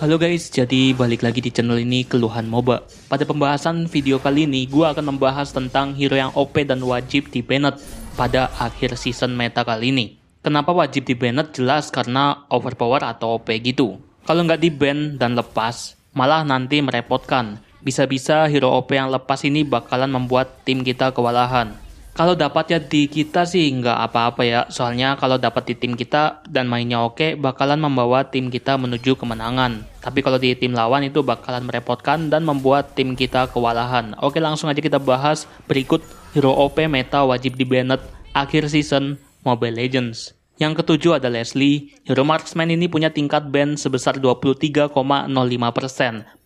Halo guys, jadi balik lagi di channel ini Keluhan MOBA. Pada pembahasan video kali ini, gue akan membahas tentang hero yang OP dan wajib di banned pada akhir season meta kali ini. Kenapa wajib di banned? Jelas karena overpower atau OP gitu. Kalau nggak di ban dan lepas, malah nanti merepotkan. Bisa-bisa hero OP yang lepas ini bakalan membuat tim kita kewalahan. Kalau dapat ya di kita sih nggak apa-apa ya, soalnya kalau dapat di tim kita dan mainnya oke, bakalan membawa tim kita menuju kemenangan. Tapi kalau di tim lawan itu bakalan merepotkan dan membuat tim kita kewalahan. Oke langsung aja kita bahas berikut hero OP meta wajib di banned akhir season Mobile Legends. Yang ketujuh ada Leslie. Hero Marksman ini punya tingkat ban sebesar 23,05%.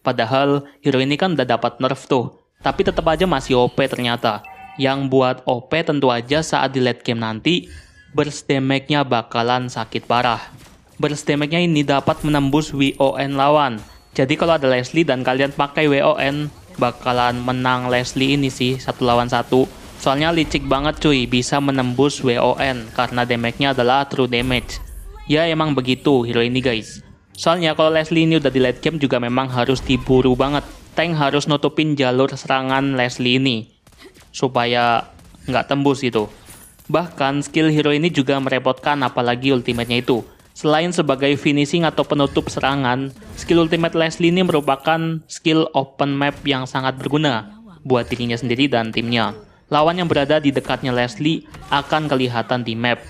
Padahal hero ini kan udah dapat nerf tuh. Tapi tetap aja masih OP ternyata. Yang buat OP tentu aja saat di late game nanti, burst damage-nya bakalan sakit parah. Burst damage-nya ini dapat menembus WON lawan. Jadi kalau ada Leslie dan kalian pakai WON, bakalan menang Leslie ini sih satu lawan satu. Soalnya licik banget cuy, bisa menembus WON karena damage-nya adalah true damage. Ya emang begitu hero ini guys. Soalnya kalau Leslie ini udah di late game juga memang harus diburu banget. Tank harus nutupin jalur serangan Leslie ini supaya nggak tembus gitu. Bahkan skill hero ini juga merepotkan apalagi ultimate-nya itu. Selain sebagai finishing atau penutup serangan, skill ultimate Leslie ini merupakan skill open map yang sangat berguna buat dirinya sendiri dan timnya. Lawan yang berada di dekatnya Leslie akan kelihatan di map,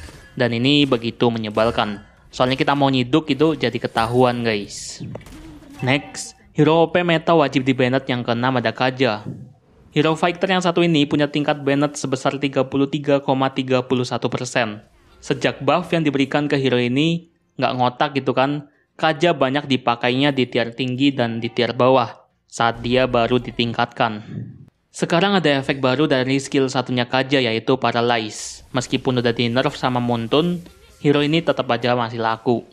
dan ini begitu menyebalkan. Soalnya kita mau nyiduk itu jadi ketahuan guys. Next, hero OP meta wajib di yang keenam ada Kaja. Hero Fighter yang satu ini punya tingkat Bennett sebesar 33,31%. Sejak buff yang diberikan ke hero ini, nggak ngotak gitu kan, Kaja banyak dipakainya di tier tinggi dan di tier bawah, saat dia baru ditingkatkan. Sekarang ada efek baru dari skill satunya Kaja yaitu Paralyze. Meskipun udah di nerf sama Moonton, hero ini tetap aja masih laku.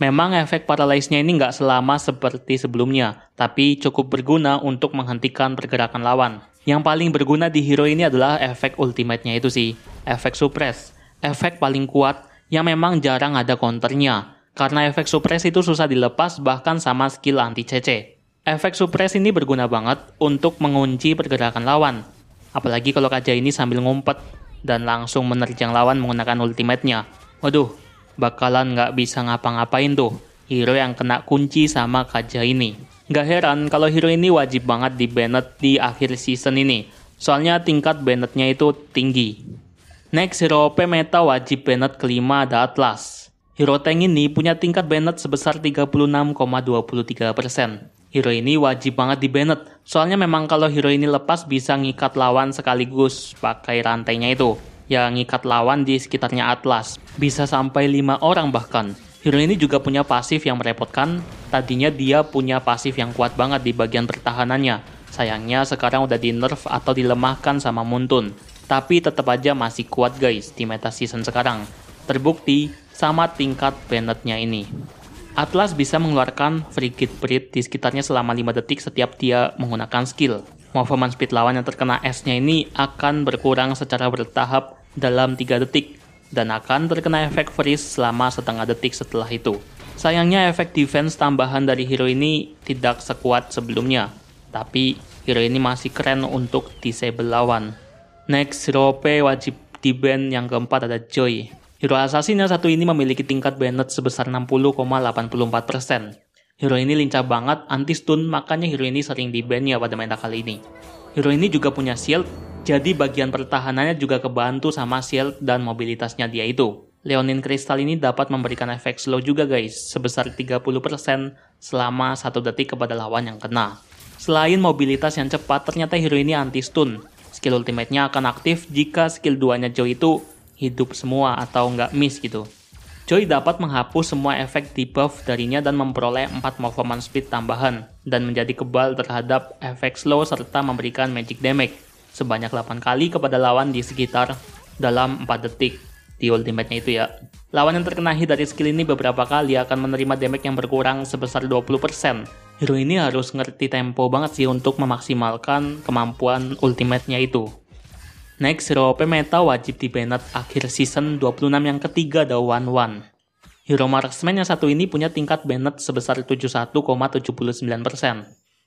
Memang efek paralysisnya ini nggak selama seperti sebelumnya, tapi cukup berguna untuk menghentikan pergerakan lawan. Yang paling berguna di hero ini adalah efek ultimate-nya itu sih, efek suppress. Efek paling kuat yang memang jarang ada counternya, karena efek suppress itu susah dilepas bahkan sama skill anti-CC. Efek suppress ini berguna banget untuk mengunci pergerakan lawan, apalagi kalau kaca ini sambil ngumpet dan langsung menerjang lawan menggunakan ultimate-nya. Waduh, bakalan nggak bisa ngapa-ngapain tuh. Hero yang kena kunci sama Kaja ini. Nggak heran kalau hero ini wajib banget di Bennett di akhir season ini. Soalnya tingkat Bennettnya itu tinggi. Next, hero OP meta wajib Bennett kelima ada Atlas. Hero tank ini punya tingkat Bennett sebesar 36,23%. Hero ini wajib banget di Bennett, soalnya memang kalau hero ini lepas bisa ngikat lawan sekaligus pakai rantainya itu yang ngikat lawan di sekitarnya Atlas. Bisa sampai lima orang bahkan. Hero ini juga punya pasif yang merepotkan. Tadinya dia punya pasif yang kuat banget di bagian pertahanannya. Sayangnya sekarang udah di nerf atau dilemahkan sama Muntun. Tapi tetap aja masih kuat guys di meta season sekarang. Terbukti sama tingkat Bennett-nya ini. Atlas bisa mengeluarkan free kick breed di sekitarnya selama 5 detik setiap dia menggunakan skill. Movement speed lawan yang terkena S-nya ini akan berkurang secara bertahap dalam 3 detik dan akan terkena efek freeze selama setengah detik setelah itu. Sayangnya efek defense tambahan dari hero ini tidak sekuat sebelumnya, tapi hero ini masih keren untuk disable lawan. Next, hero OP wajib di band yang keempat ada Joy. Hero assassin yang satu ini memiliki tingkat banned sebesar 60,84%. Hero ini lincah banget, anti stun, makanya hero ini sering di ya pada meta kali ini. Hero ini juga punya shield jadi bagian pertahanannya juga kebantu sama shield dan mobilitasnya dia itu. Leonin kristal ini dapat memberikan efek slow juga guys, sebesar 30% selama 1 detik kepada lawan yang kena. Selain mobilitas yang cepat, ternyata hero ini anti-stun. Skill ultimate-nya akan aktif jika skill duanya nya Joy itu hidup semua atau nggak miss gitu. Joy dapat menghapus semua efek debuff darinya dan memperoleh 4 movement speed tambahan, dan menjadi kebal terhadap efek slow serta memberikan magic damage sebanyak 8 kali kepada lawan di sekitar dalam 4 detik di ultimate-nya itu ya. Lawan yang terkena hit dari skill ini beberapa kali akan menerima damage yang berkurang sebesar 20%. Hero ini harus ngerti tempo banget sih untuk memaksimalkan kemampuan ultimate-nya itu. Next, hero OP meta wajib di banned akhir season 26 yang ketiga The One One. Hero Marksman yang satu ini punya tingkat banned sebesar 71,79%.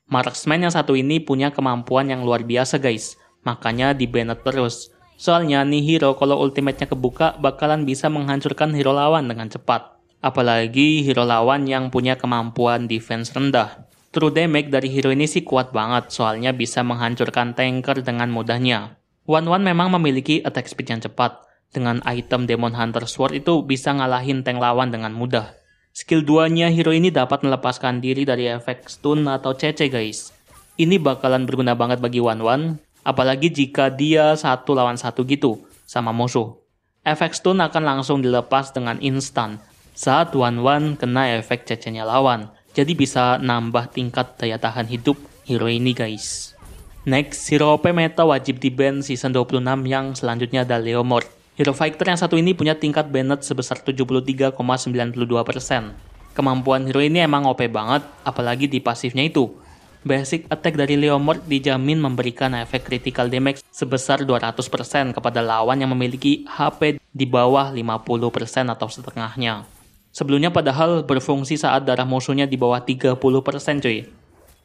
Marksman yang satu ini punya kemampuan yang luar biasa guys. Makanya di Bennett terus. Soalnya nih hero kalau ultimate-nya kebuka bakalan bisa menghancurkan hero lawan dengan cepat. Apalagi hero lawan yang punya kemampuan defense rendah. True damage dari hero ini sih kuat banget soalnya bisa menghancurkan tanker dengan mudahnya. Wan Wan memang memiliki attack speed yang cepat. Dengan item Demon Hunter Sword itu bisa ngalahin tank lawan dengan mudah. Skill 2-nya hero ini dapat melepaskan diri dari efek stun atau CC guys. Ini bakalan berguna banget bagi Wan Wan apalagi jika dia satu lawan satu gitu sama musuh. Efek stun akan langsung dilepas dengan instan saat Wan Wan kena efek cecenya lawan, jadi bisa nambah tingkat daya tahan hidup hero ini guys. Next, hero OP meta wajib di ban season 26 yang selanjutnya ada Leomord. Hero Fighter yang satu ini punya tingkat banned sebesar 73,92%. Kemampuan hero ini emang OP banget, apalagi di pasifnya itu, basic attack dari Leomord dijamin memberikan efek critical damage sebesar 200% kepada lawan yang memiliki HP di bawah 50% atau setengahnya. Sebelumnya padahal berfungsi saat darah musuhnya di bawah 30% cuy.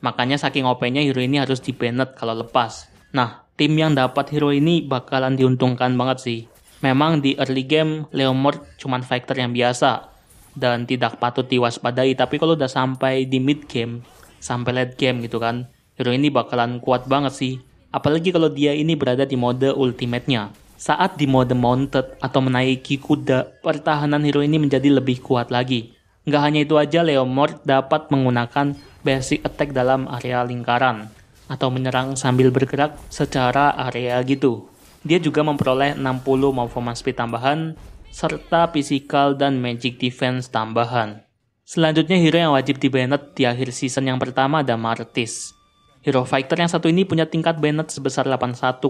Makanya saking OP-nya hero ini harus dibanet kalau lepas. Nah, tim yang dapat hero ini bakalan diuntungkan banget sih. Memang di early game Leomord cuma fighter yang biasa dan tidak patut diwaspadai, tapi kalau udah sampai di mid game sampai late game gitu kan. Hero ini bakalan kuat banget sih. Apalagi kalau dia ini berada di mode ultimate-nya. Saat di mode mounted atau menaiki kuda, pertahanan hero ini menjadi lebih kuat lagi. Nggak hanya itu aja, Leomord dapat menggunakan basic attack dalam area lingkaran, atau menyerang sambil bergerak secara area gitu. Dia juga memperoleh 60 movement speed tambahan, serta physical dan magic defense tambahan. Selanjutnya hero yang wajib di banned di akhir season yang pertama ada Martis. Hero Fighter yang satu ini punya tingkat banned sebesar 81,85%.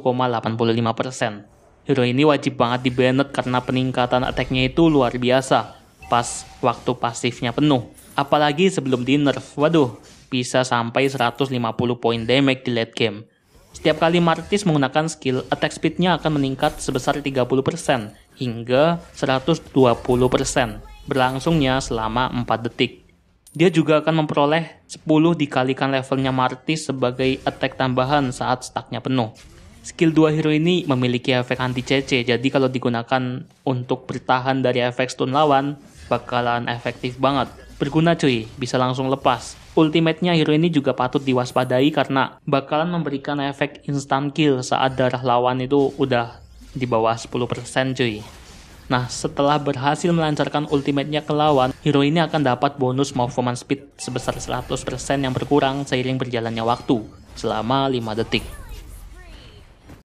Hero ini wajib banget di banned karena peningkatan attack-nya itu luar biasa pas waktu pasifnya penuh. Apalagi sebelum di nerf, waduh, bisa sampai 150 poin damage di late game. Setiap kali Martis menggunakan skill, attack speed-nya akan meningkat sebesar 30% hingga 120% berlangsungnya selama 4 detik. Dia juga akan memperoleh 10 dikalikan levelnya Martis sebagai attack tambahan saat stacknya penuh. Skill 2 hero ini memiliki efek anti CC, jadi kalau digunakan untuk bertahan dari efek stun lawan, bakalan efektif banget. Berguna cuy, bisa langsung lepas. Ultimate-nya hero ini juga patut diwaspadai karena bakalan memberikan efek instant kill saat darah lawan itu udah di bawah 10% cuy. Nah, setelah berhasil melancarkan ultimate-nya ke lawan, hero ini akan dapat bonus movement speed sebesar 100% yang berkurang seiring berjalannya waktu, selama 5 detik.